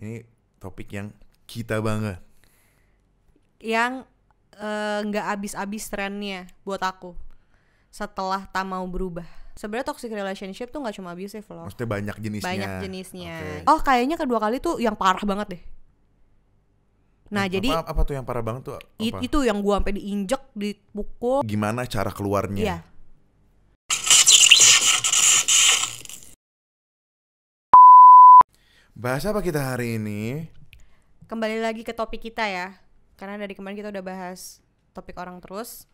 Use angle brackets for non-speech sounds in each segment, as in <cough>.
ini topik yang kita banget yang eh, nggak uh, abis-abis trennya buat aku setelah tak mau berubah sebenarnya toxic relationship tuh nggak cuma abusive loh maksudnya banyak jenisnya banyak jenisnya okay. oh kayaknya kedua kali tuh yang parah banget deh Nah, apa, jadi apa, apa tuh yang parah banget tuh? Apa? Itu yang gua sampai diinjek, dipukul. Gimana cara keluarnya? Iya. Bahas apa kita hari ini? Kembali lagi ke topik kita ya. Karena dari kemarin kita udah bahas topik orang terus.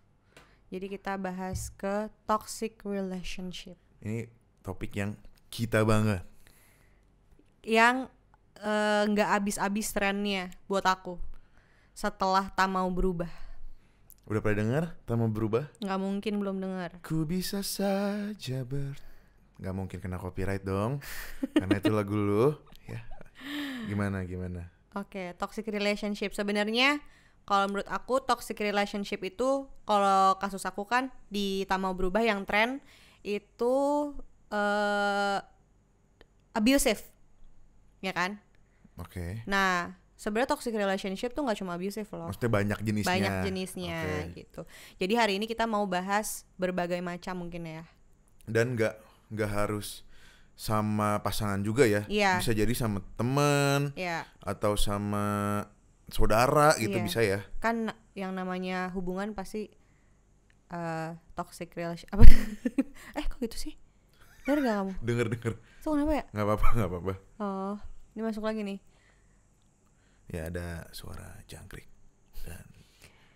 Jadi kita bahas ke toxic relationship. Ini topik yang kita banget. Yang eh, nggak uh, abis abis trennya buat aku. Setelah tak mau berubah. Udah pernah dengar mau berubah? Nggak mungkin belum dengar. Ku bisa saja ber nggak mungkin kena copyright dong <laughs> karena itu lagu lu Gimana gimana? Oke, okay, toxic relationship sebenarnya kalau menurut aku toxic relationship itu kalau kasus aku kan di Tamau Berubah yang tren itu uh, abusive. Ya kan? Oke. Okay. Nah, sebenarnya toxic relationship tuh nggak cuma abusive loh. Maksudnya banyak jenisnya. Banyak jenisnya okay. gitu. Jadi hari ini kita mau bahas berbagai macam mungkin ya. Dan nggak nggak harus sama pasangan juga ya yeah. bisa jadi sama temen yeah. atau sama saudara gitu yeah. bisa ya kan yang namanya hubungan pasti uh, toxic relationship apa <laughs> eh kok gitu sih dengar gak kamu dengar dengar so kenapa ya nggak apa apa nggak apa apa oh ini masuk lagi nih ya ada suara jangkrik dan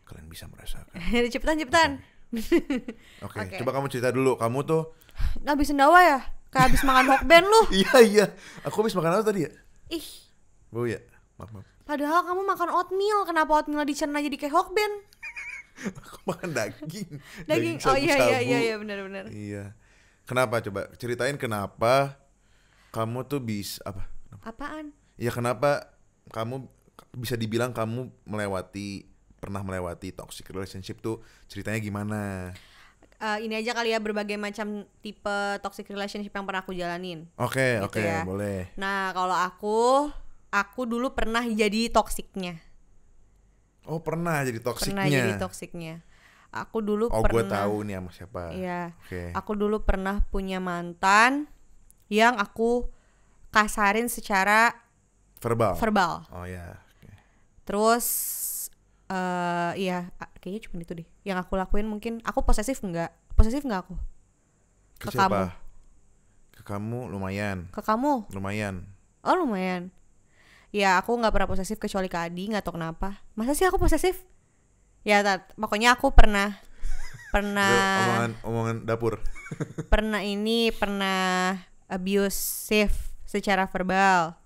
kalian bisa merasakan <laughs> cepetan cepetan oke okay. <laughs> okay. coba kamu cerita dulu kamu tuh habis sendawa ya Kayak habis makan hokben lu. <laughs> Iya iya. Aku habis makan apa tadi ya? Ih. bu ya. Maaf maaf. Padahal kamu makan oatmeal, kenapa oatmeal dicerna jadi kayak hokben? <laughs> aku makan daging. <laughs> Daging. daging sabu oh iya iya iya iya benar-benar. Iya. Kenapa coba ceritain kenapa kamu tuh bisa apa? Apaan? ya kenapa kamu bisa dibilang kamu melewati pernah melewati toxic relationship tuh ceritanya gimana? uh, ini aja kali ya berbagai macam tipe toxic relationship yang pernah aku jalanin. Oke, okay, gitu oke, okay, ya. boleh. Nah, kalau aku aku dulu pernah jadi toksiknya. Oh, pernah jadi toksiknya. Pernah jadi toksiknya. Aku dulu oh, pernah Oh, gue tahu nih sama siapa. Iya. Okay. Aku dulu pernah punya mantan yang aku kasarin secara verbal. Verbal. Oh ya. Yeah. Okay. Terus uh, iya kayaknya cuma itu deh yang aku lakuin mungkin aku posesif nggak posesif nggak aku ke, ke kamu ke kamu lumayan ke kamu lumayan oh lumayan ya aku nggak pernah posesif kecuali ke Adi nggak tau kenapa masa sih aku posesif ya tat, pokoknya aku pernah <laughs> pernah omongan omongan dapur <laughs> pernah ini pernah abusive secara verbal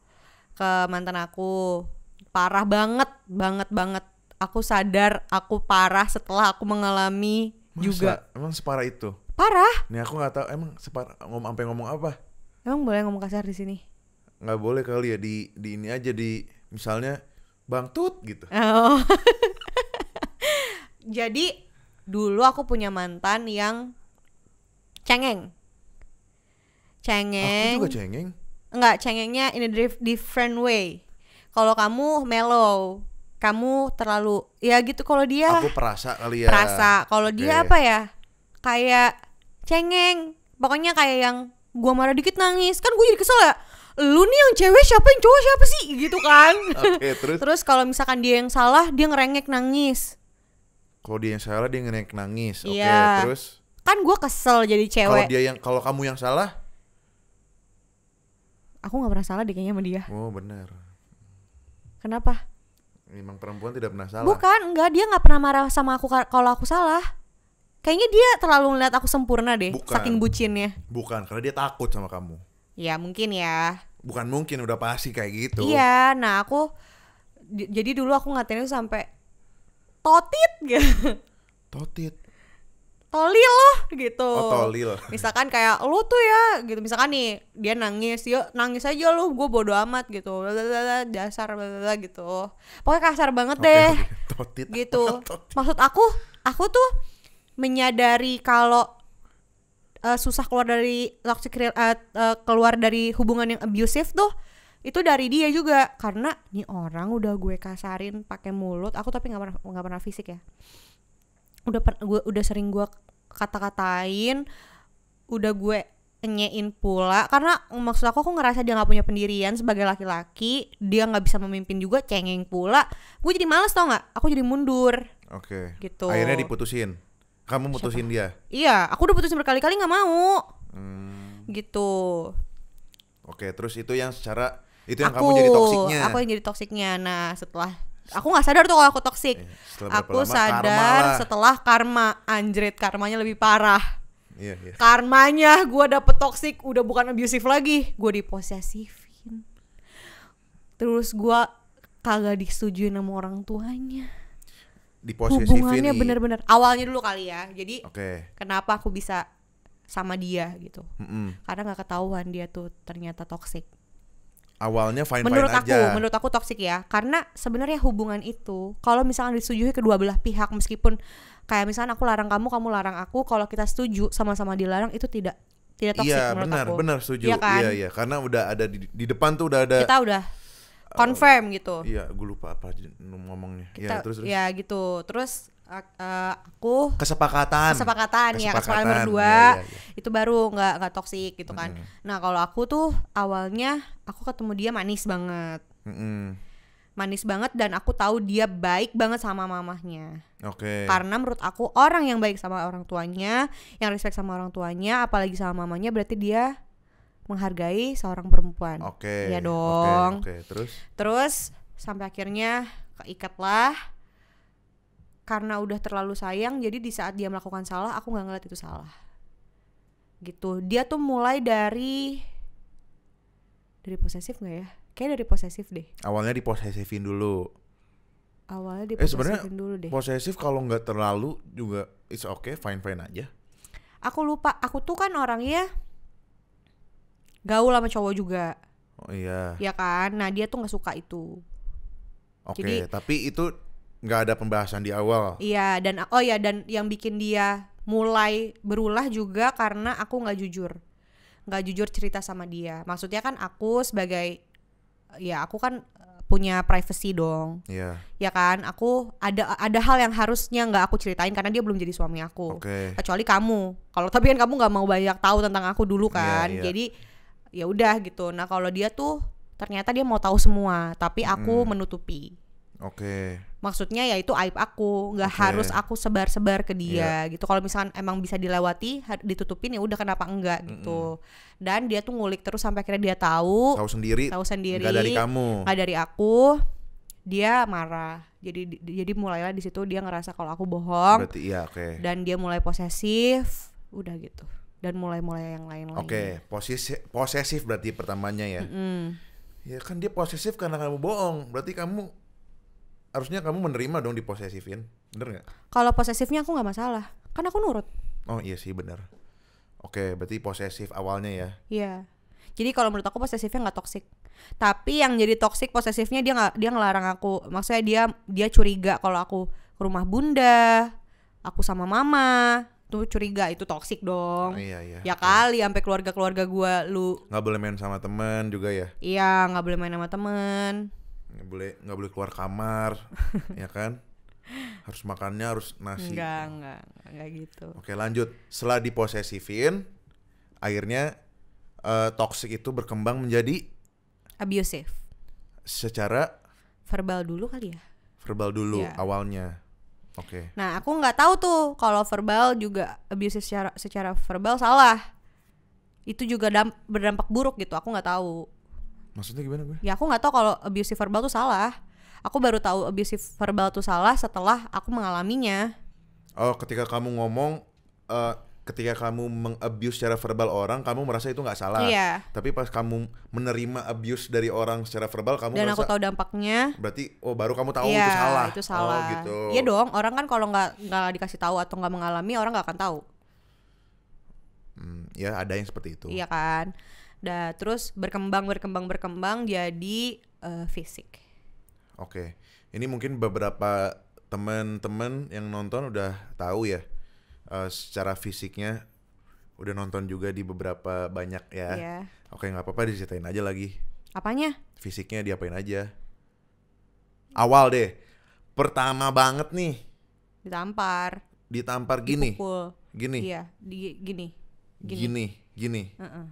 ke mantan aku parah banget banget banget aku sadar aku parah setelah aku mengalami Masa? juga. Emang separah itu? Parah. Nih aku nggak tahu emang separah ngomong sampai ngomong apa? Emang boleh ngomong kasar di sini? Nggak boleh kali ya di di ini aja di misalnya bangtut gitu. Oh. <laughs> Jadi dulu aku punya mantan yang cengeng. Cengeng. Aku juga cengeng. Enggak, cengengnya in a different way. Kalau kamu mellow, kamu terlalu ya gitu kalau dia aku perasa kali ya perasa kalau dia apa ya kayak cengeng pokoknya kayak yang gua marah dikit nangis kan gue jadi kesel ya lu nih yang cewek siapa yang cowok siapa sih gitu kan <laughs> okay, terus terus kalau misalkan dia yang salah dia ngerengek nangis kalau dia yang salah dia ngerengek nangis oke okay, ya. terus kan gua kesel jadi cewek kalau dia yang kalau kamu yang salah aku nggak pernah salah deh kayaknya sama dia oh benar kenapa Emang perempuan tidak pernah salah bukan enggak dia nggak pernah marah sama aku kalau aku salah kayaknya dia terlalu melihat aku sempurna deh bukan. saking bucinnya bukan karena dia takut sama kamu ya mungkin ya bukan mungkin udah pasti kayak gitu iya nah aku jadi dulu aku ngatain itu sampai totit gitu totit tolio loh gitu. Oh, tolil. <laughs> Misalkan kayak lu tuh ya gitu misalkan nih dia nangis, yuk nangis aja lu, gue bodo amat gitu. Blablabla, dasar blablabla gitu. Pokoknya kasar banget okay, deh. <laughs> Totit. Gitu. <laughs> Maksud aku, aku tuh menyadari kalau uh, susah keluar dari toxic uh, uh, keluar dari hubungan yang abusive tuh itu dari dia juga karena nih orang udah gue kasarin pakai mulut aku tapi nggak pernah nggak pernah fisik ya udah gua udah sering gue kata-katain udah gue nyein pula karena maksud aku aku ngerasa dia nggak punya pendirian sebagai laki-laki dia nggak bisa memimpin juga cengeng pula gue jadi males tau nggak aku jadi mundur oke okay. gitu akhirnya diputusin kamu mutusin Siapa? dia iya aku udah putusin berkali-kali nggak mau hmm. gitu oke okay, terus itu yang secara itu yang aku, kamu jadi toksiknya aku yang jadi toksiknya nah setelah aku nggak sadar tuh kalau aku toksik iya, aku sadar karma setelah karma anjrit karmanya lebih parah yeah, yeah. karmanya gue dapet toksik udah bukan abusive lagi gue diposesifin terus gue kagak disetujuin sama orang tuanya hubungannya bener-bener awalnya dulu kali ya jadi okay. kenapa aku bisa sama dia gitu mm -hmm. karena nggak ketahuan dia tuh ternyata toksik awalnya fine, -fine menurut aja. aku menurut aku toksik ya karena sebenarnya hubungan itu kalau misalnya disetujui kedua belah pihak meskipun kayak misalnya aku larang kamu kamu larang aku kalau kita setuju sama-sama dilarang itu tidak tidak toksik iya, menurut benar, aku benar setuju iya kan? iya iya karena udah ada di, di depan tuh udah ada kita udah confirm uh, gitu iya gue lupa apa ngomongnya iya, kita, Iya terus terus Iya, gitu terus uh, aku kesepakatan kesepakatan, ya kesepakatan iya, berdua ya, ya, ya. itu baru nggak nggak toksik gitu kan mm nah kalau aku tuh awalnya aku ketemu dia manis banget mm -hmm. manis banget dan aku tahu dia baik banget sama mamahnya oke okay. karena menurut aku orang yang baik sama orang tuanya yang respect sama orang tuanya apalagi sama mamanya berarti dia menghargai seorang perempuan oke okay. ya dong okay, okay. terus terus sampai akhirnya keikat lah karena udah terlalu sayang jadi di saat dia melakukan salah aku nggak ngeliat itu salah gitu dia tuh mulai dari dari posesif nggak ya kayak dari posesif deh awalnya di diposesifin dulu awalnya eh, diposesifin eh, dulu deh posesif kalau nggak terlalu juga it's okay fine fine aja aku lupa aku tuh kan orangnya gaul sama cowok juga oh iya ya kan nah dia tuh nggak suka itu Oke, okay, tapi itu nggak ada pembahasan di awal. Iya dan oh ya dan yang bikin dia mulai berulah juga karena aku nggak jujur, nggak jujur cerita sama dia. Maksudnya kan aku sebagai ya aku kan eh, punya privacy dong. Iya. Ya kan aku ada ada hal yang harusnya nggak aku ceritain karena dia belum jadi suami aku. Okay. Kecuali kamu. Kalau tapi kan kamu nggak mau banyak tahu tentang aku dulu iya, kan. Ya, ya. Jadi ya udah gitu. Nah kalau dia tuh ternyata dia mau tahu semua tapi aku hmm. menutupi Oke. Okay. Maksudnya ya itu aib aku, nggak okay. harus aku sebar-sebar ke dia yeah. gitu. Kalau misalkan emang bisa dilewati, ditutupin ya udah kenapa enggak gitu. Mm -hmm. Dan dia tuh ngulik terus sampai akhirnya dia tahu. Tahu sendiri. Tahu sendiri. Gak dari kamu. Gak dari aku. Dia marah. Jadi jadi mulailah di situ dia ngerasa kalau aku bohong. Berarti iya, oke. Okay. Dan dia mulai posesif, udah gitu. Dan mulai-mulai yang lain-lain. Oke, okay. posesif posesif berarti pertamanya ya. Mm -hmm. Ya kan dia posesif karena kamu bohong. Berarti kamu harusnya kamu menerima dong di posesifin bener nggak kalau posesifnya aku nggak masalah kan aku nurut oh iya sih bener oke berarti posesif awalnya ya iya jadi kalau menurut aku posesifnya nggak toksik tapi yang jadi toksik posesifnya dia nggak dia ngelarang aku maksudnya dia dia curiga kalau aku ke rumah bunda aku sama mama tuh curiga itu toksik dong. Oh, iya iya. Ya kali sampai keluarga keluarga gua lu. Nggak boleh main sama temen juga ya? Iya nggak boleh main sama temen nggak boleh nggak boleh keluar kamar <laughs> ya kan harus makannya harus nasi nggak nggak nggak gitu oke lanjut setelah diposesifin akhirnya uh, toxic itu berkembang menjadi abusive secara verbal dulu kali ya verbal dulu ya. awalnya oke okay. nah aku nggak tahu tuh kalau verbal juga abusive secara secara verbal salah itu juga berdampak buruk gitu aku nggak tahu Maksudnya gimana gue? Ya aku nggak tahu kalau abusive verbal tuh salah. Aku baru tahu abusive verbal tuh salah setelah aku mengalaminya. Oh, ketika kamu ngomong uh, ketika kamu mengabuse secara verbal orang, kamu merasa itu nggak salah. Iya. Tapi pas kamu menerima abuse dari orang secara verbal, kamu dan merasa, aku tahu dampaknya. Berarti, oh baru kamu tahu iya, itu salah. Itu oh, salah. Oh, gitu. Iya dong. Orang kan kalau nggak nggak dikasih tahu atau nggak mengalami, orang nggak akan tahu. Hmm, ya ada yang seperti itu. Iya kan udah terus berkembang berkembang berkembang jadi uh, fisik. Oke, okay. ini mungkin beberapa teman-teman yang nonton udah tahu ya uh, secara fisiknya udah nonton juga di beberapa banyak ya. Yeah. Oke nggak apa-apa diceritain aja lagi. Apanya? Fisiknya diapain aja? Awal deh, pertama banget nih. Ditampar. Ditampar gini. Dipukul. Gini. Iya, di, gini. Gini. Gini. gini. Uh -uh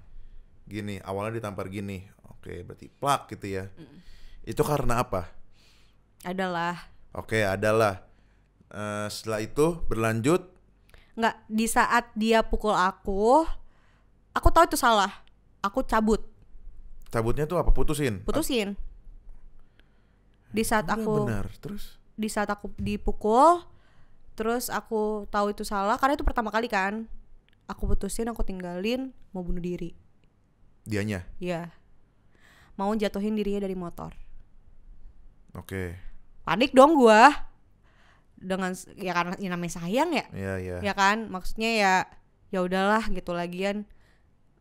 gini awalnya ditampar gini oke berarti plak gitu ya mm. itu karena apa adalah oke adalah uh, setelah itu berlanjut nggak di saat dia pukul aku aku tahu itu salah aku cabut cabutnya tuh apa putusin putusin di saat benar, iya, aku benar terus di saat aku dipukul terus aku tahu itu salah karena itu pertama kali kan aku putusin aku tinggalin mau bunuh diri Dianya? Iya. Mau jatuhin dirinya dari motor. Oke. Okay. Panik dong gua. Dengan ya karena ini ya namanya sayang ya. Iya, iya. Ya kan? Maksudnya ya ya udahlah gitu lagian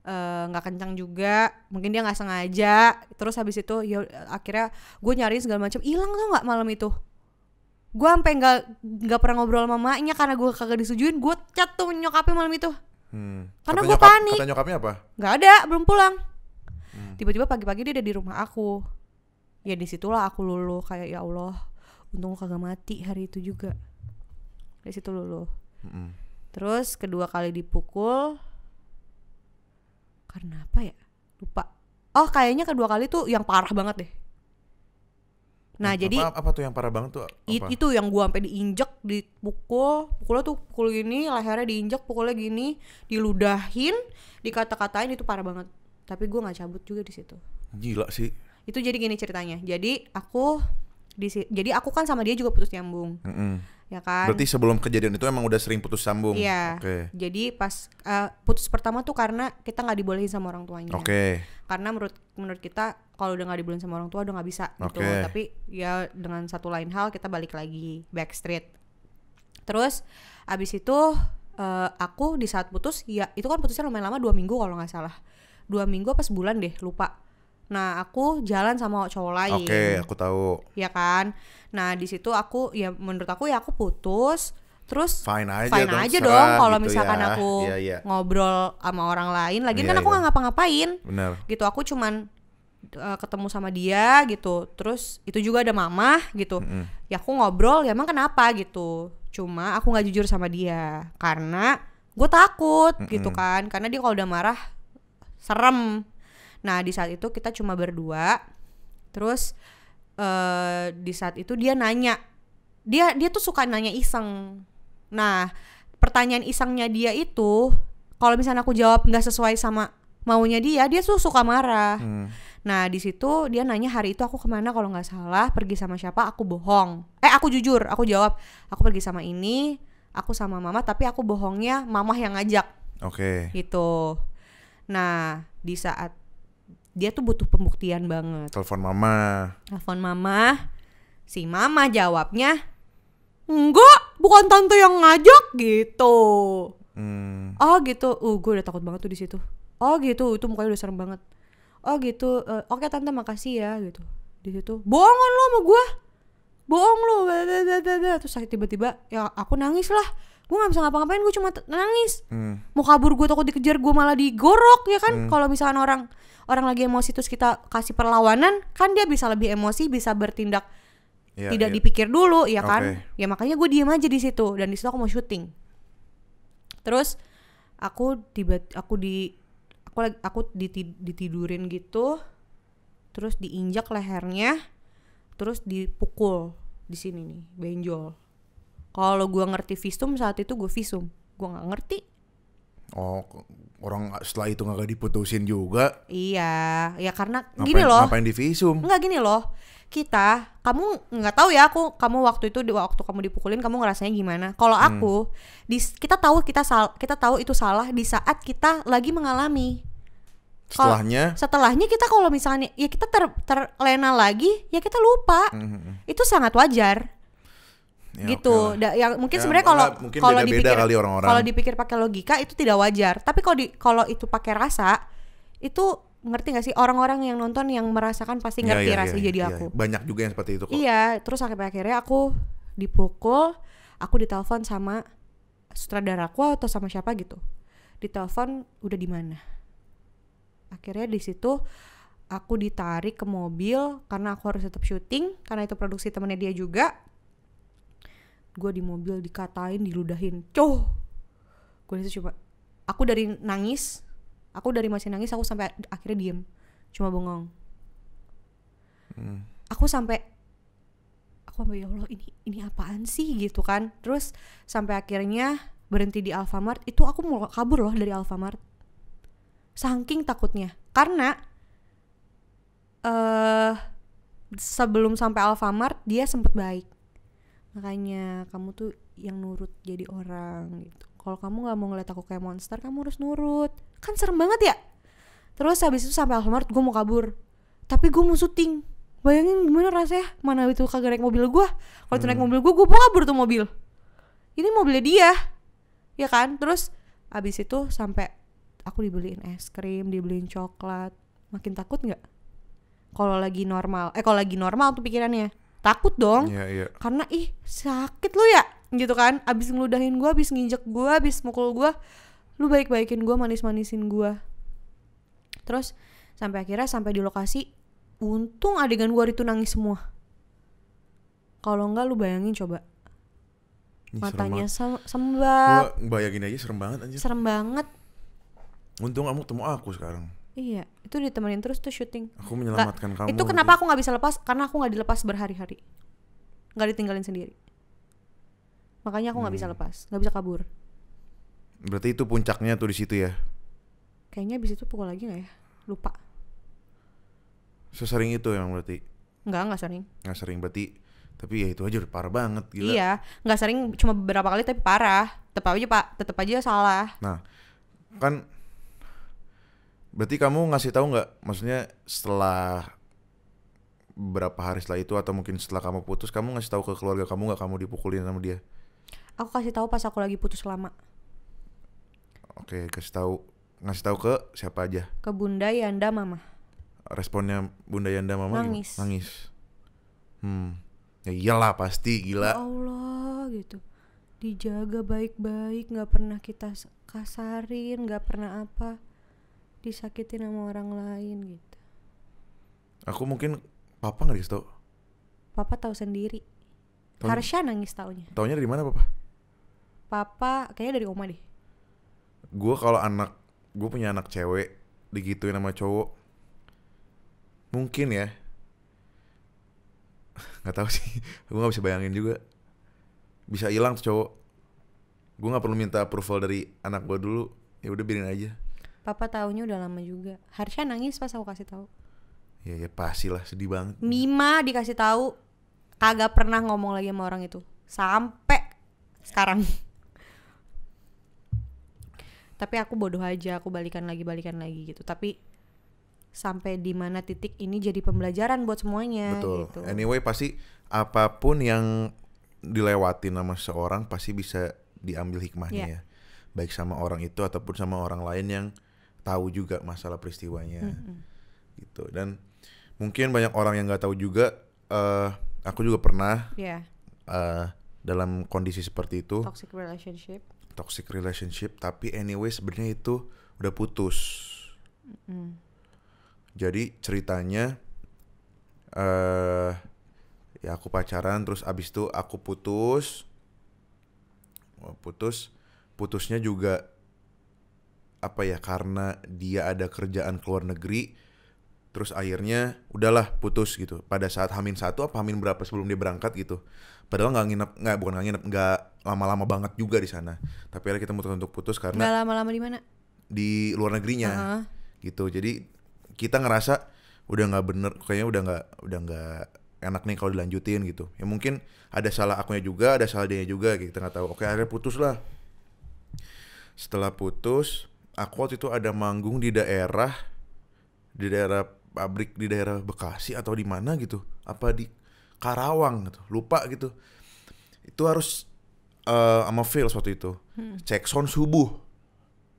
eh, nggak uh, kencang juga mungkin dia nggak sengaja terus habis itu ya akhirnya gue nyari segala macam hilang tuh nggak malam itu gue sampai nggak nggak pernah ngobrol sama mamanya karena gue kagak disujuin gue cat tuh nyokapnya malam itu Hmm. Karena gue panik. Kata nyokapnya apa? Gak ada, belum pulang. tiba hmm. Tiba-tiba pagi-pagi dia ada di rumah aku. Ya disitulah aku lulu kayak ya Allah, untung kagak mati hari itu juga. Di situ luluh. Hmm. Terus kedua kali dipukul karena apa ya? Lupa. Oh kayaknya kedua kali tuh yang parah banget deh. Nah, apa, jadi apa tuh yang parah banget tuh? Apa? Itu yang gua sampai diinjek, dipukul, pukulnya tuh pukul gini, lehernya diinjek, pukulnya gini, diludahin, dikata-katain itu parah banget. Tapi gua nggak cabut juga di situ. Gila sih. Itu jadi gini ceritanya. Jadi aku di jadi aku kan sama dia juga putus nyambung. Mm -hmm ya kan? Berarti sebelum kejadian itu emang udah sering putus sambung. Iya. Okay. Jadi pas uh, putus pertama tuh karena kita nggak dibolehin sama orang tuanya. Oke. Okay. Karena menurut menurut kita kalau udah nggak dibolehin sama orang tua udah nggak bisa gitu. okay. Tapi ya dengan satu lain hal kita balik lagi backstreet. Terus abis itu uh, aku di saat putus ya itu kan putusnya lumayan lama dua minggu kalau nggak salah. Dua minggu apa sebulan deh lupa Nah, aku jalan sama cowok lain. Oke, okay, aku tahu. Ya kan? Nah, di situ aku ya menurut aku ya aku putus terus fine aja fine dong, aja dong kalau gitu misalkan ya. aku yeah, yeah. ngobrol sama orang lain lagi yeah, kan aku iya. nggak yeah. ngapa-ngapain gitu aku cuman uh, ketemu sama dia gitu terus itu juga ada mama gitu mm -hmm. ya aku ngobrol ya emang kenapa gitu cuma aku nggak jujur sama dia karena gue takut mm -hmm. gitu kan karena dia kalau udah marah serem Nah di saat itu kita cuma berdua. Terus uh, di saat itu dia nanya, dia dia tuh suka nanya iseng. Nah pertanyaan isengnya dia itu kalau misalnya aku jawab nggak sesuai sama maunya dia, dia tuh suka marah. Hmm. Nah di situ dia nanya hari itu aku kemana kalau nggak salah pergi sama siapa aku bohong. Eh aku jujur, aku jawab aku pergi sama ini, aku sama mama tapi aku bohongnya mamah yang ngajak. Oke. Okay. Gitu. Nah di saat dia tuh butuh pembuktian banget telepon mama telepon mama si mama jawabnya enggak bukan tante yang ngajak gitu hmm. oh gitu uh gue udah takut banget tuh di situ oh gitu itu mukanya udah serem banget oh gitu uh, oke okay, tante makasih ya gitu di situ bohongan lo sama gue bohong lo terus tiba-tiba ya aku nangis lah gue nggak bisa ngapa-ngapain gue cuma nangis hmm. mau kabur gue takut dikejar gue malah digorok ya kan hmm. kalau misalkan orang orang lagi emosi terus kita kasih perlawanan kan dia bisa lebih emosi bisa bertindak ya, tidak ya. dipikir dulu ya kan ya makanya gue diem aja di situ dan di situ aku mau syuting terus aku tiba aku di aku lagi aku ditidurin gitu terus diinjak lehernya terus dipukul di sini nih benjol kalau gue ngerti visum saat itu gue visum gue nggak ngerti oh orang setelah itu nggak diputusin juga iya ya karena ngapain, gini loh ngapain di visum nggak gini loh kita kamu nggak tahu ya aku kamu waktu itu waktu kamu dipukulin kamu ngerasanya gimana kalau hmm. aku di, kita tahu kita sal kita tahu itu salah di saat kita lagi mengalami kalo, setelahnya setelahnya kita kalau misalnya ya kita ter terlena lagi ya kita lupa hmm. hmm, hmm. itu sangat wajar Ya, gitu. Okay da, yang mungkin ya, sebenarnya kalau kalau dipikir kali orang-orang. Kalau dipikir pakai logika itu tidak wajar. Tapi kalau di kalau itu pakai rasa itu ngerti nggak sih orang-orang yang nonton yang merasakan pasti ya, ngerti ya, ya, rasa ya, jadi ya, ya. aku. Ya. Banyak juga yang seperti itu kok. Iya, terus akhirnya akhirnya aku dipukul, aku ditelepon sama sutradara aku atau sama siapa gitu. Ditelepon udah di mana. Akhirnya di situ aku ditarik ke mobil karena aku harus tetap syuting karena itu produksi temennya dia juga gue di mobil dikatain diludahin cow, gue itu cuma, aku dari nangis aku dari masih nangis aku sampai akhirnya diem cuma bengong hmm. aku sampai aku sampai ya allah ini ini apaan sih gitu kan terus sampai akhirnya berhenti di Alfamart itu aku mau kabur loh dari Alfamart saking takutnya karena eh uh, sebelum sampai Alfamart dia sempat baik makanya kamu tuh yang nurut jadi orang gitu kalau kamu nggak mau ngeliat aku kayak monster kamu harus nurut kan serem banget ya terus habis itu sampai Alfamart gue mau kabur tapi gue mau syuting bayangin gimana rasanya mana itu kagak naik mobil gue kalau hmm. naik mobil gue gue mau kabur tuh mobil ini mobilnya dia ya kan terus abis itu sampai aku dibeliin es krim dibeliin coklat makin takut nggak kalau lagi normal eh kalau lagi normal tuh pikirannya takut dong yeah, yeah. karena ih sakit lu ya gitu kan abis ngeludahin gue abis nginjek gue abis mukul gue lu baik baikin gue manis manisin gue terus sampai akhirnya sampai di lokasi untung adegan gue itu nangis semua kalau enggak lu bayangin coba ini matanya se sembab gua bayangin aja serem banget anjir serem banget untung kamu ketemu aku sekarang Iya, itu ditemenin terus tuh syuting. Aku menyelamatkan gak, kamu. Itu kenapa aku nggak bisa lepas? Karena aku nggak dilepas berhari-hari, nggak ditinggalin sendiri. Makanya aku nggak hmm. bisa lepas, nggak bisa kabur. Berarti itu puncaknya tuh di situ ya? Kayaknya abis itu pukul lagi nggak ya? Lupa. Sesering itu emang berarti? Nggak, nggak sering. Nggak sering berarti. Tapi ya itu aja udah parah banget gila. Iya, nggak sering cuma beberapa kali tapi parah. Tetap aja Pak, tetap aja salah. Nah, kan Berarti kamu ngasih tahu nggak? Maksudnya setelah berapa hari setelah itu atau mungkin setelah kamu putus, kamu ngasih tahu ke keluarga kamu nggak kamu dipukulin sama dia? Aku kasih tahu pas aku lagi putus lama. Oke, kasih tahu ngasih tahu ke siapa aja? Ke Bunda, Yanda, Mama. Responnya Bunda, Yanda, Mama nangis. Gimana? Nangis. Hmm. Ya iyalah pasti gila. Ya Allah gitu. Dijaga baik-baik, nggak -baik, pernah kita kasarin, nggak pernah apa disakitin sama orang lain gitu aku mungkin papa nggak dikasih tau papa tahu sendiri Taunya, Harsha nangis taunya taunya dari mana papa papa kayaknya dari oma deh gue kalau anak gue punya anak cewek digituin sama cowok mungkin ya <laughs> nggak tahu sih <laughs> gue nggak bisa bayangin juga bisa hilang tuh cowok gue nggak perlu minta approval dari anak gue dulu ya udah biarin aja Papa tahunya udah lama juga. Harsha nangis pas aku kasih tahu. Ya ya pastilah sedih banget. Mima dikasih tahu kagak pernah ngomong lagi sama orang itu sampai sekarang. <laughs> Tapi aku bodoh aja, aku balikan lagi balikan lagi gitu. Tapi sampai di mana titik ini jadi pembelajaran buat semuanya. Betul. Gitu. Anyway pasti apapun yang dilewati nama seorang pasti bisa diambil hikmahnya yeah. ya baik sama orang itu ataupun sama orang lain yang tahu juga masalah peristiwanya mm -hmm. gitu dan mungkin banyak orang yang nggak tahu juga uh, aku juga pernah yeah. uh, dalam kondisi seperti itu toxic relationship toxic relationship tapi anyway sebenarnya itu udah putus mm -hmm. jadi ceritanya uh, ya aku pacaran terus abis itu aku putus oh, putus putusnya juga apa ya karena dia ada kerjaan ke luar negeri terus akhirnya udahlah putus gitu pada saat hamin satu apa hamin berapa sebelum dia berangkat gitu padahal nggak nginep nggak bukan nggak nginep nggak lama-lama banget juga di sana tapi akhirnya kita mutusin untuk putus karena nggak lama-lama di mana di luar negerinya uh -huh. gitu jadi kita ngerasa udah nggak bener kayaknya udah nggak udah nggak enak nih kalau dilanjutin gitu ya mungkin ada salah akunya juga ada salah dia juga kita gitu, nggak tahu oke akhirnya putus lah setelah putus aku waktu itu ada manggung di daerah di daerah pabrik di daerah Bekasi atau di mana gitu apa di Karawang gitu lupa gitu itu harus uh, sama Phil waktu itu hmm. cek sound subuh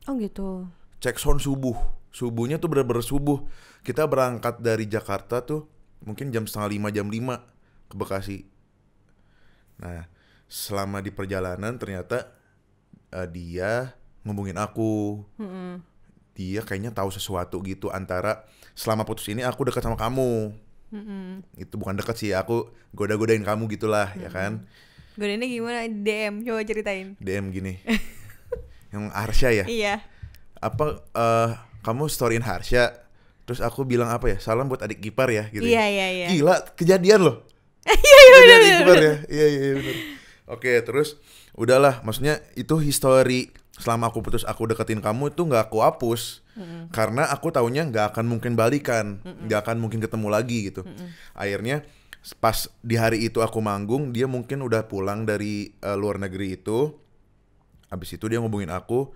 oh gitu cek sound subuh subuhnya tuh bener-bener subuh kita berangkat dari Jakarta tuh mungkin jam setengah lima jam lima ke Bekasi nah selama di perjalanan ternyata uh, dia ngomongin aku -mm. dia kayaknya tahu sesuatu gitu antara selama putus ini aku dekat sama kamu -mm. itu bukan dekat sih aku goda-godain kamu gitulah -mm. ya kan godainnya gimana DM coba ceritain DM gini <laughs> yang Arsya ya iya apa uh, kamu storyin Harsha terus aku bilang apa ya salam buat adik Gipar ya gitu ya? iya iya iya gila kejadian loh <laughs> iya iya iya iya ya iya iya, iya benar oke terus udahlah maksudnya itu history selama aku putus aku deketin kamu itu nggak aku hapus mm-hmm. karena aku taunya nggak akan mungkin balikan nggak mm-hmm. akan mungkin ketemu lagi gitu mm-hmm. akhirnya pas di hari itu aku manggung dia mungkin udah pulang dari uh, luar negeri itu abis itu dia ngubungin aku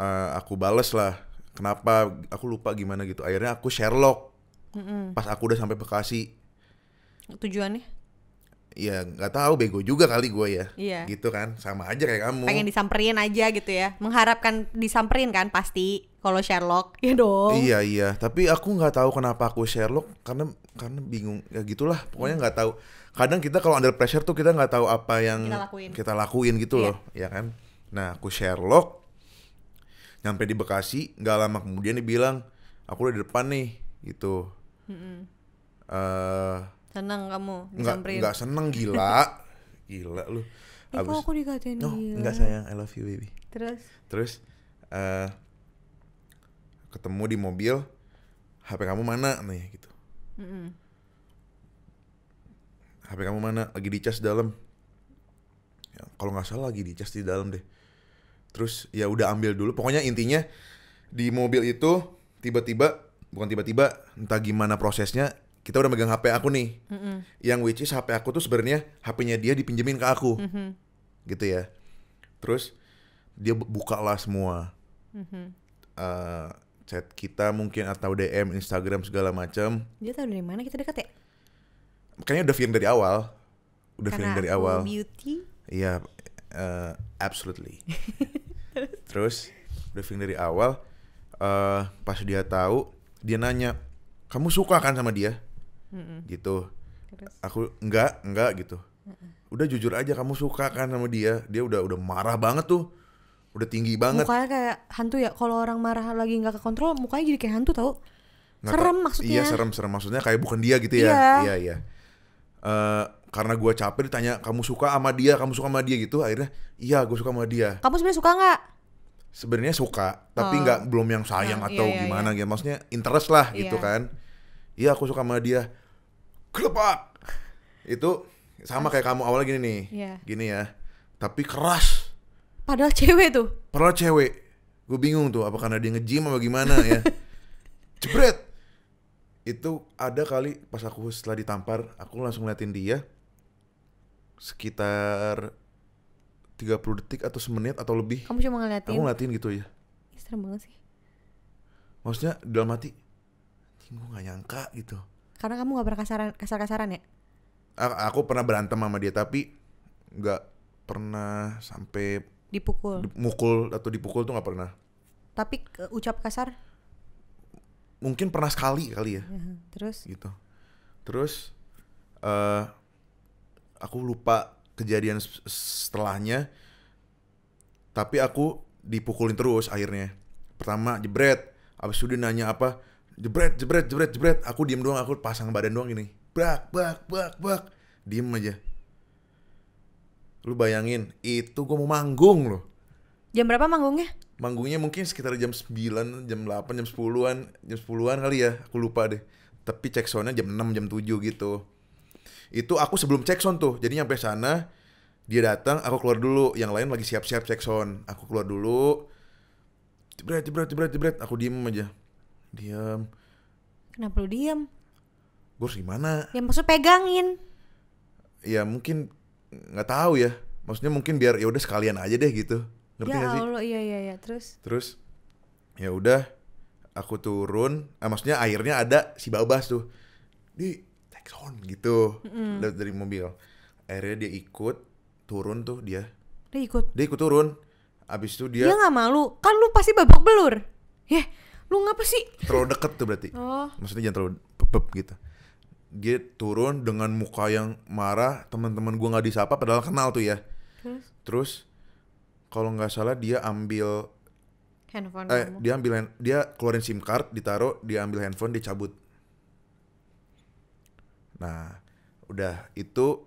uh, aku bales lah kenapa aku lupa gimana gitu akhirnya aku Sherlock mm-hmm. pas aku udah sampai Bekasi tujuannya ya nggak tahu bego juga kali gue ya iya. gitu kan sama aja kayak kamu pengen disamperin aja gitu ya mengharapkan disamperin kan pasti kalau Sherlock <laughs> ya dong iya iya tapi aku nggak tahu kenapa aku Sherlock karena karena bingung ya gitulah pokoknya nggak tahu kadang kita kalau under pressure tuh kita nggak tahu apa yang kita lakuin, kita lakuin gitu iya. loh ya kan nah aku Sherlock nyampe di Bekasi nggak lama kemudian dia bilang aku udah di depan nih gitu mm -mm. Uh, Seneng kamu disamperin. Enggak, seneng gila. <laughs> gila lu. Ibu Abis, aku dikatain no, gila. Enggak sayang, I love you baby. Terus? Terus uh, ketemu di mobil, HP kamu mana? Nih gitu. Mm -mm. HP kamu mana? Lagi di charge dalam. Ya, kalau nggak salah lagi di charge di dalam deh. Terus ya udah ambil dulu. Pokoknya intinya di mobil itu tiba-tiba bukan tiba-tiba entah gimana prosesnya kita udah megang HP aku nih. Mm -hmm. Yang which is HP aku tuh sebenarnya HP-nya dia dipinjemin ke aku. Mm -hmm. Gitu ya. Terus dia buka lah semua. Mm -hmm. uh, chat kita mungkin atau DM Instagram segala macam. Dia tahu dari mana kita dekat ya? Kayaknya udah feeling dari awal. Udah Karena feeling dari awal. beauty. Iya, yeah, uh, absolutely. <laughs> Terus udah feeling dari awal uh, pas dia tahu, dia nanya, "Kamu suka kan sama dia?" mm gitu Terus. aku enggak enggak gitu Mm-mm. udah jujur aja kamu suka kan sama dia dia udah udah marah banget tuh udah tinggi banget mukanya kayak hantu ya kalau orang marah lagi nggak ke kontrol mukanya jadi kayak hantu tau Nggak serem maksudnya iya serem serem maksudnya kayak bukan dia gitu ya iya iya, iya. Uh, karena gua capek ditanya kamu suka sama dia kamu suka sama dia gitu akhirnya iya gue suka sama dia kamu sebenarnya suka nggak sebenarnya suka tapi oh. nggak oh. belum yang sayang nah, atau iya, iya, gimana iya. gitu maksudnya interest lah gitu iya. gitu kan iya aku suka sama dia klepak itu sama kayak kamu awal gini nih yeah. gini ya tapi keras padahal cewek tuh padahal cewek gue bingung tuh apa karena dia ngejim apa gimana ya <laughs> jebret itu ada kali pas aku setelah ditampar aku langsung ngeliatin dia sekitar 30 detik atau semenit atau lebih kamu cuma ngeliatin aku ngeliatin gitu ya serem banget sih maksudnya dalam mati gue gak nyangka gitu karena kamu nggak pernah kasaran kasar-kasaran ya? Aku pernah berantem sama dia tapi nggak pernah sampai dipukul. Mukul atau dipukul tuh nggak pernah. Tapi ke, ucap kasar? Mungkin pernah sekali kali ya. Iya, terus? Gitu. Terus uh, aku lupa kejadian setelahnya. Tapi aku dipukulin terus akhirnya. Pertama jebret, abis itu dia nanya apa jebret jebret jebret jebret aku diem doang aku pasang badan doang gini bak bak bak bak diem aja lu bayangin itu gue mau manggung loh jam berapa manggungnya manggungnya mungkin sekitar jam 9, jam 8, jam 10-an jam 10-an kali ya aku lupa deh tapi cek soundnya jam 6, jam 7 gitu itu aku sebelum cek sound tuh jadi nyampe sana dia datang aku keluar dulu yang lain lagi siap-siap cek sound aku keluar dulu jebret jebret jebret jebret aku diem aja Diam. Kenapa lu diam? Gue harus gimana? Ya maksud pegangin. Ya mungkin nggak tahu ya. Maksudnya mungkin biar ya udah sekalian aja deh gitu. Ngerti ya, gak sih? Allah, iya iya iya. Terus? Terus ya udah aku turun, eh, maksudnya airnya ada si Babas tuh. Di take gitu mm. -hmm. dari mobil. Akhirnya dia ikut turun tuh dia. Dia ikut. Dia ikut turun. Abis itu dia Dia nggak malu. Kan lu pasti babak belur. Ya. Yeah Lu ngapa sih? Terlalu deket tuh berarti. Oh. Maksudnya jangan terlalu pep gitu. Dia turun dengan muka yang marah, teman-teman gue nggak disapa padahal kenal tuh ya. Terus? Terus kalau nggak salah dia ambil handphone eh, dia ambil dia keluarin SIM card, ditaruh, dia ambil handphone, dicabut. Nah, udah itu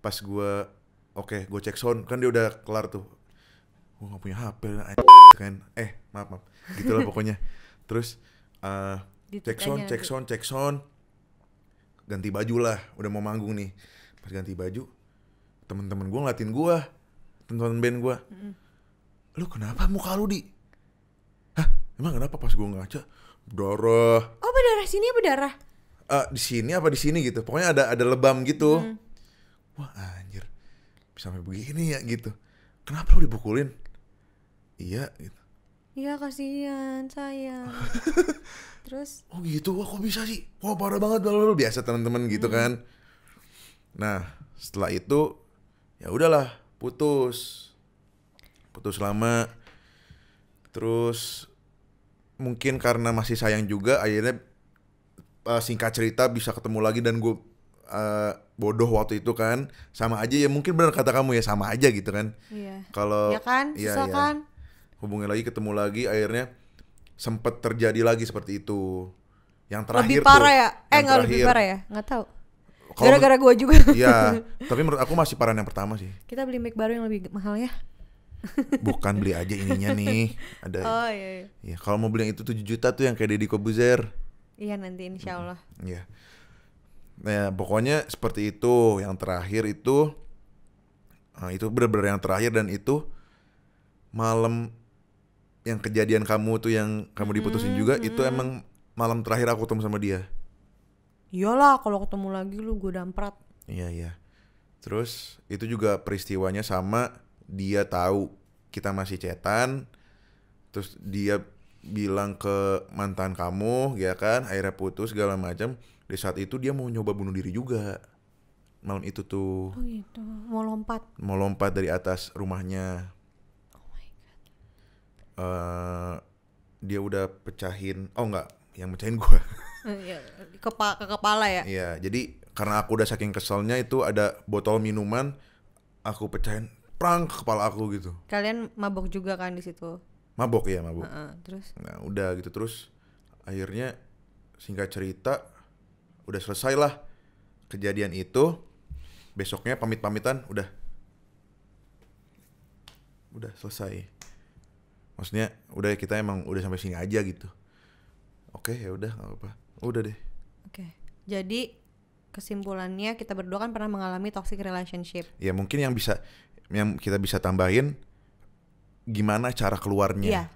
pas gue oke okay, gue cek sound kan dia udah kelar tuh gue nggak punya HP kan eh maaf maaf gitulah pokoknya terus uh, eh, cek sound cek sound cek sound ganti baju lah udah mau manggung nih pas ganti baju teman-teman gua ngeliatin gua, teman-teman band gua, mm lu kenapa muka lu di hah emang kenapa pas gue ngaca darah oh berdarah sini apa darah uh, eh, di sini apa di sini gitu pokoknya ada ada lebam gitu mm. wah anjir sampai begini ya gitu kenapa lu dibukulin? iya gitu iya kasihan sayang <laughs> terus oh gitu wah kok bisa sih wah parah banget lalu biasa teman-teman gitu hmm. kan nah setelah itu ya udahlah putus putus lama terus mungkin karena masih sayang juga akhirnya uh, singkat cerita bisa ketemu lagi dan gue uh, bodoh waktu itu kan sama aja ya mungkin benar kata kamu ya sama aja gitu kan iya. kalau ya kan ya, kan hubungi lagi ketemu lagi akhirnya sempet terjadi lagi seperti itu yang terakhir lebih parah tuh, ya eh nggak lebih parah ya nggak tahu gara-gara gue juga <laughs> iya tapi menurut aku masih parah yang pertama sih kita beli mic baru yang lebih mahal ya <laughs> bukan beli aja ininya nih ada oh iya, iya. ya kalau mau beli yang itu 7 juta tuh yang kayak Deddy Kobuzer iya nanti insya Allah iya nah pokoknya seperti itu yang terakhir itu nah, itu benar-benar yang terakhir dan itu malam yang kejadian kamu tuh yang kamu diputusin hmm, juga itu emang malam terakhir aku ketemu sama dia iyalah kalau ketemu lagi lu gue damprat iya iya terus itu juga peristiwanya sama dia tahu kita masih cetan terus dia bilang ke mantan kamu ya kan akhirnya putus segala macam di saat itu dia mau nyoba bunuh diri juga malam itu tuh oh gitu mau lompat mau lompat dari atas rumahnya uh, dia udah pecahin oh enggak yang pecahin gue eh, iya, Kepa ke kepala ya iya jadi karena aku udah saking keselnya itu ada botol minuman aku pecahin prang ke kepala aku gitu kalian mabok juga kan di situ mabok ya mabok uh -uh, terus nah udah gitu terus akhirnya singkat cerita udah selesai lah kejadian itu besoknya pamit pamitan udah udah selesai maksudnya udah kita emang udah sampai sini aja gitu oke ya udah nggak apa udah deh oke jadi kesimpulannya kita berdua kan pernah mengalami toxic relationship ya mungkin yang bisa yang kita bisa tambahin gimana cara keluarnya yeah.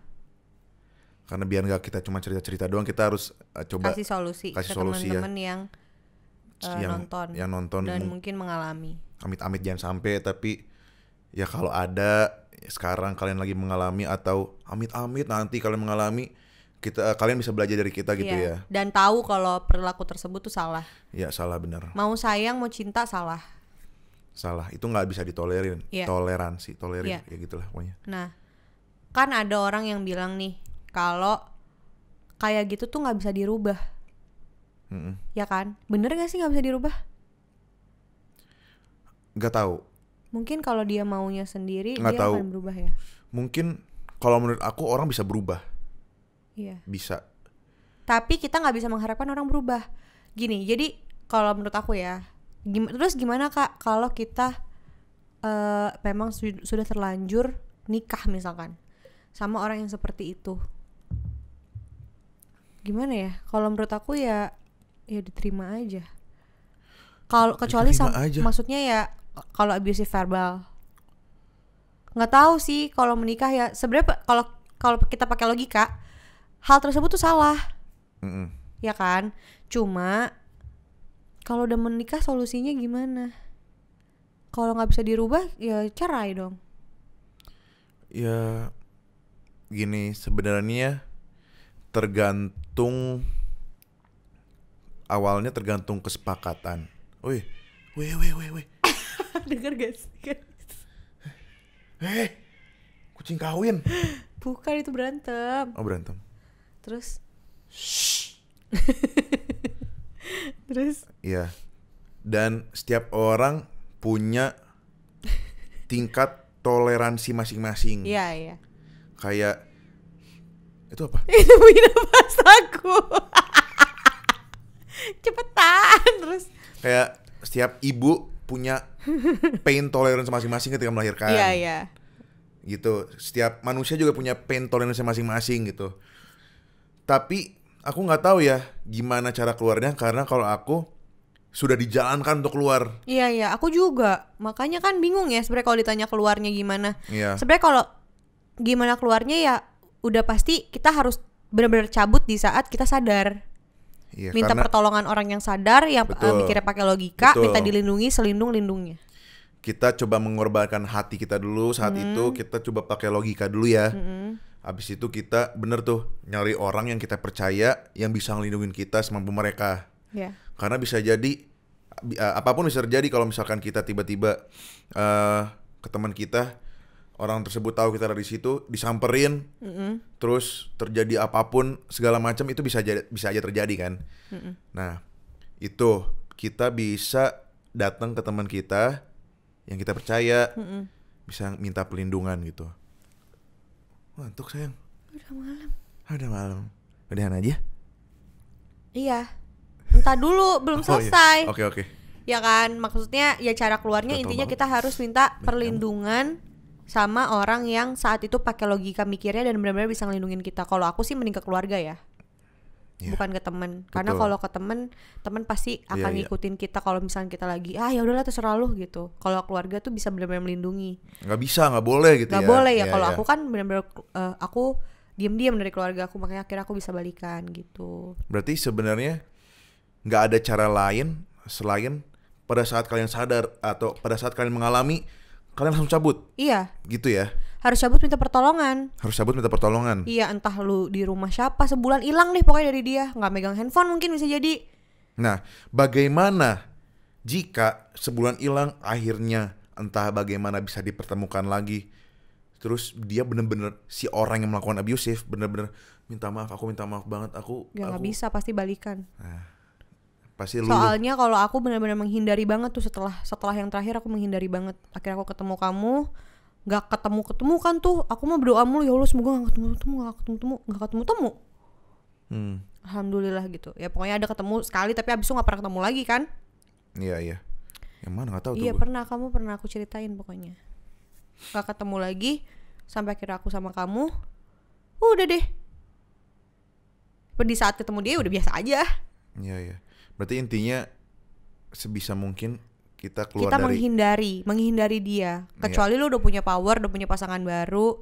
karena biar nggak kita cuma cerita cerita doang kita harus uh, coba kasih solusi kasih ke solusi temen -temen ya. yang uh, yang nonton yang nonton dan mungkin mengalami amit-amit jangan sampai tapi ya kalau ada sekarang kalian lagi mengalami atau amit-amit nanti kalian mengalami kita eh, kalian bisa belajar dari kita gitu iya. ya. Dan tahu kalau perilaku tersebut tuh salah. ya salah benar. Mau sayang, mau cinta salah. Salah. Itu nggak bisa ditolerin. yeah. Toleransi, tolerin yeah. ya gitulah pokoknya. Nah, kan ada orang yang bilang nih kalau kayak gitu tuh nggak bisa dirubah. Mm -mm. Ya kan? Bener gak sih nggak bisa dirubah? nggak tahu mungkin kalau dia maunya sendiri Nggak dia tahu. akan berubah ya mungkin kalau menurut aku orang bisa berubah iya bisa tapi kita nggak bisa mengharapkan orang berubah gini jadi kalau menurut aku ya gim terus gimana kak kalau kita uh, memang su sudah terlanjur nikah misalkan sama orang yang seperti itu gimana ya kalau menurut aku ya ya diterima aja kalau kecuali sama, maksudnya ya kalau abusive verbal nggak tahu sih kalau menikah ya sebenarnya kalau kalau kita pakai logika hal tersebut tuh salah mm -mm. ya kan cuma kalau udah menikah solusinya gimana kalau nggak bisa dirubah ya cerai dong ya gini sebenarnya tergantung awalnya tergantung kesepakatan wih wih wih wih wih <laughs> Dengar gak sih guys? Eh, kucing kawin. Bukan itu berantem. Oh berantem. Terus. <laughs> Terus. Iya. Dan setiap orang punya tingkat toleransi masing-masing. Iya iya. Kayak itu apa? <laughs> Itu punya pas aku. Cepetan terus. Kayak setiap ibu punya pain tolerance masing-masing ketika melahirkan. yeah, Yeah. Gitu. Setiap manusia juga punya pain tolerance masing-masing gitu. Tapi aku nggak tahu ya gimana cara keluarnya karena kalau aku sudah dijalankan untuk keluar. Iya iya, aku juga. Makanya kan bingung ya sebenarnya kalau ditanya keluarnya gimana. Iya. Sebenarnya kalau gimana keluarnya ya udah pasti kita harus benar-benar cabut di saat kita sadar. Iya, minta karena, pertolongan orang yang sadar yang eh, betul, uh, mikirnya pakai logika, betul. minta dilindungi selindung lindungnya. Kita coba mengorbankan hati kita dulu saat hmm. itu, kita coba pakai logika dulu ya. Hmm. Habis itu kita bener tuh nyari orang yang kita percaya yang bisa ngelindungin kita semampu mereka. Ya. Karena bisa jadi eh, apapun bisa terjadi kalau misalkan kita tiba-tiba uh, ke teman kita orang tersebut tahu kita dari situ disamperin mm -hmm. terus terjadi apapun segala macam itu bisa aja, bisa aja terjadi kan mm -hmm. nah itu kita bisa datang ke teman kita yang kita percaya mm -hmm. bisa minta pelindungan gitu ngantuk sayang udah malam ah, udah malam udahan aja iya entah dulu belum oh, iya. selesai oke iya. oke okay, okay. ya kan maksudnya ya cara keluarnya Betul intinya banget. kita harus minta perlindungan sama orang yang saat itu pakai logika mikirnya dan benar-benar bisa ngelindungin kita. Kalau aku sih mending ke keluarga ya. Yeah. bukan ke temen karena kalau ke temen temen pasti iya, akan yeah, ngikutin yeah. kita kalau misalnya kita lagi ah ya udahlah terserah lu gitu kalau keluarga tuh bisa benar-benar melindungi Gak bisa gak boleh gitu Gak ya. boleh ya yeah, kalau yeah. aku kan benar-benar uh, aku diam-diam dari keluarga aku makanya akhirnya aku bisa balikan gitu berarti sebenarnya Gak ada cara lain selain pada saat kalian sadar atau pada saat kalian mengalami kalian langsung cabut. Iya. Gitu ya. Harus cabut minta pertolongan. Harus cabut minta pertolongan. Iya, entah lu di rumah siapa sebulan hilang deh pokoknya dari dia, nggak megang handphone mungkin bisa jadi. Nah, bagaimana jika sebulan hilang akhirnya entah bagaimana bisa dipertemukan lagi? Terus dia bener-bener si orang yang melakukan abusive bener-bener minta maaf, aku minta maaf banget, aku. Ya nggak bisa pasti balikan. Nah pasti lu soalnya kalau aku benar-benar menghindari banget tuh setelah setelah yang terakhir aku menghindari banget akhirnya aku ketemu kamu nggak ketemu ketemu kan tuh aku mau berdoa mulu ya allah semoga nggak ketemu ketemu nggak ketemu ketemu nggak ketemu temu hmm. alhamdulillah gitu ya pokoknya ada ketemu sekali tapi abis itu nggak pernah ketemu lagi kan iya iya yang mana nggak tahu iya pernah kamu pernah aku ceritain pokoknya nggak ketemu lagi sampai akhirnya aku sama kamu udah deh di saat ketemu dia udah biasa aja iya iya Berarti intinya sebisa mungkin kita keluar kita dari menghindari, menghindari dia. Kecuali yeah. lu udah punya power, udah punya pasangan baru,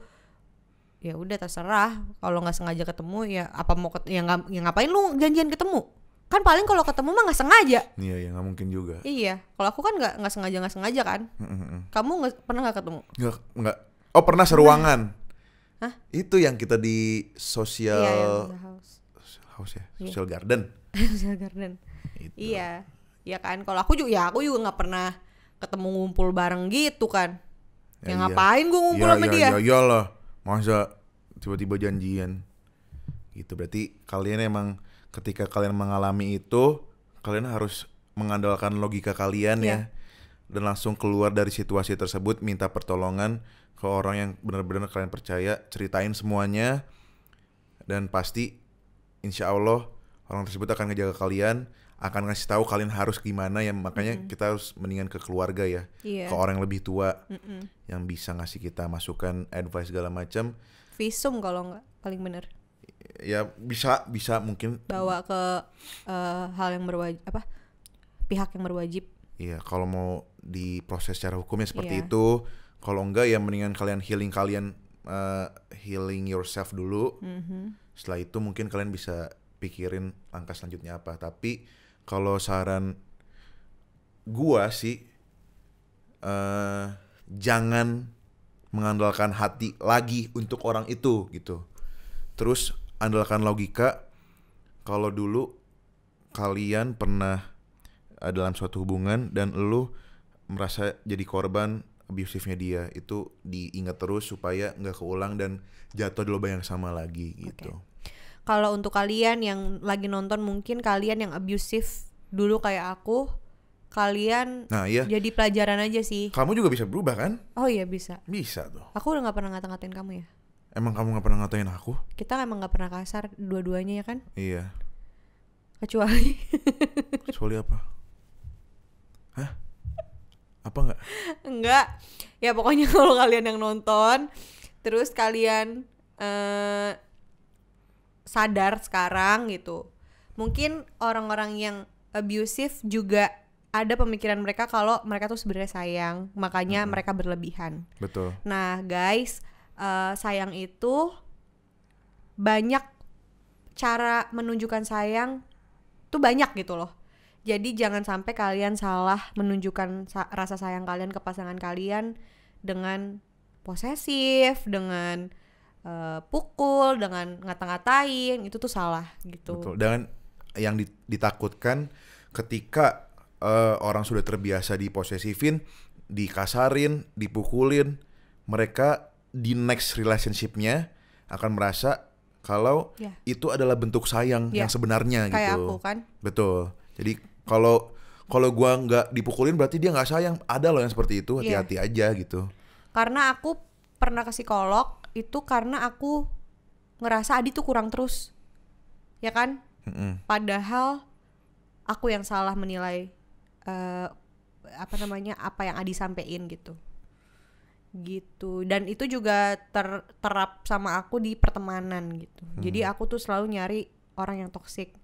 ya udah terserah. Kalau nggak sengaja ketemu ya apa mau ket, yang ya ngapain lu janjian ketemu? Kan paling kalau ketemu mah nggak sengaja. Iya, yang nggak mungkin juga. Iya, kalau aku kan nggak nggak sengaja nggak sengaja kan. Kamu gak, pernah nggak ketemu? Nggak, nggak. Oh pernah seruangan. Hah? Itu yang kita di sosial iya, yeah, house. house ya, yeah. social garden. <laughs> social garden itu. Iya. Ya kan kalau aku juga ya aku juga nggak pernah ketemu ngumpul bareng gitu kan. Ya, ya ngapain iya. ngumpul ya, sama ya, dia? Ya iyalah. Masa tiba-tiba janjian. Gitu berarti kalian emang ketika kalian mengalami itu kalian harus mengandalkan logika kalian ya. iya. ya dan langsung keluar dari situasi tersebut minta pertolongan ke orang yang benar-benar kalian percaya ceritain semuanya dan pasti insya Allah orang tersebut akan ngejaga kalian akan ngasih tahu kalian harus gimana ya makanya mm -hmm. kita harus mendingan ke keluarga ya yeah. ke orang yang lebih tua mm -hmm. yang bisa ngasih kita masukan advice segala macam visum kalau nggak paling bener ya bisa bisa mungkin bawa ke uh, hal yang berwajib apa pihak yang berwajib iya kalau mau diproses secara hukumnya seperti yeah. itu kalau enggak ya mendingan kalian healing kalian uh, healing yourself dulu mm -hmm. setelah itu mungkin kalian bisa pikirin langkah selanjutnya apa tapi kalau saran gua sih uh, jangan mengandalkan hati lagi untuk orang itu gitu. Terus andalkan logika. Kalau dulu kalian pernah uh, dalam suatu hubungan dan lu merasa jadi korban abusifnya dia itu diingat terus supaya nggak keulang dan jatuh di lubang yang sama lagi gitu. Okay kalau untuk kalian yang lagi nonton mungkin kalian yang abusive dulu kayak aku kalian nah, iya. jadi pelajaran aja sih kamu juga bisa berubah kan oh iya bisa bisa tuh aku udah nggak pernah ngata-ngatain kamu ya emang kamu nggak pernah ngatain aku kita emang nggak pernah kasar dua-duanya ya kan iya kecuali <laughs> kecuali apa hah apa nggak Nggak. ya pokoknya <laughs> kalau kalian yang nonton terus kalian uh, sadar sekarang gitu mungkin orang-orang yang abusive juga ada pemikiran mereka kalau mereka tuh sebenarnya sayang makanya hmm. mereka berlebihan betul nah guys uh, sayang itu banyak cara menunjukkan sayang tuh banyak gitu loh jadi jangan sampai kalian salah menunjukkan sa rasa sayang kalian ke pasangan kalian dengan posesif dengan Eh, pukul dengan ngata-ngatain itu tuh salah gitu betul dan yang ditakutkan ketika uh, orang sudah terbiasa diposesifin dikasarin dipukulin mereka di next relationshipnya akan merasa kalau yeah. itu adalah bentuk sayang yeah. yang sebenarnya Kayak gitu. aku kan. Betul. Jadi kalau kalau gua nggak dipukulin berarti dia nggak sayang. Ada loh yang seperti itu. Iya. Hati-hati yeah. aja gitu. Karena aku pernah ke psikolog itu karena aku ngerasa Adi tuh kurang terus ya kan mm-hmm. padahal aku yang salah menilai uh, apa namanya apa yang Adi sampein gitu gitu dan itu juga ter terap sama aku di pertemanan gitu hmm. jadi aku tuh selalu nyari orang yang toksik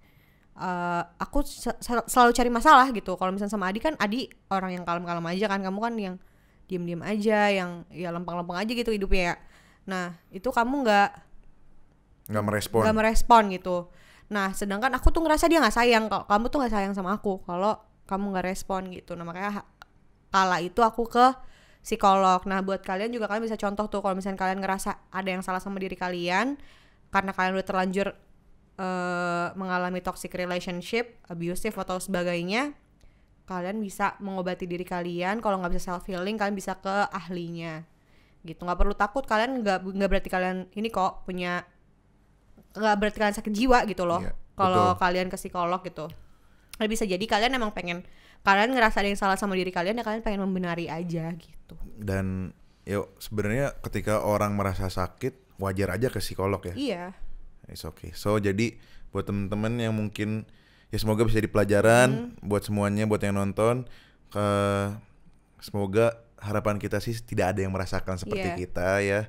uh, eh, aku se selalu cari masalah gitu kalau misalnya sama Adi kan Adi orang yang kalem-kalem aja kan kamu kan yang diem-diem aja yang ya lempeng-lempeng aja gitu hidupnya ya Nah itu kamu nggak nggak merespon nggak merespon gitu. Nah sedangkan aku tuh ngerasa dia nggak sayang kok. kamu tuh nggak sayang sama aku kalau kamu nggak respon gitu. Nah makanya kala itu aku ke psikolog. Nah buat kalian juga kalian bisa contoh tuh kalau misalnya kalian ngerasa ada yang salah sama diri kalian karena kalian udah terlanjur uh, mengalami toxic relationship, abusive atau sebagainya, kalian bisa mengobati diri kalian. Kalau nggak bisa self healing, kalian bisa ke ahlinya gitu nggak perlu takut kalian nggak nggak berarti kalian ini kok punya nggak berarti kalian sakit jiwa gitu loh iya, kalau kalian ke psikolog gitu lebih bisa jadi kalian emang pengen kalian ngerasa ada yang salah sama diri kalian ya kalian pengen membenari aja gitu dan yuk sebenarnya ketika orang merasa sakit wajar aja ke psikolog ya iya it's okay so jadi buat temen-temen yang mungkin ya semoga bisa jadi pelajaran hmm. buat semuanya buat yang nonton ke eh, semoga harapan kita sih tidak ada yang merasakan seperti yeah. kita ya.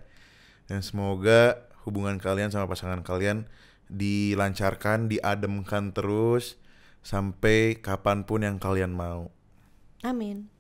Dan semoga hubungan kalian sama pasangan kalian dilancarkan, diademkan terus sampai kapanpun yang kalian mau. Amin.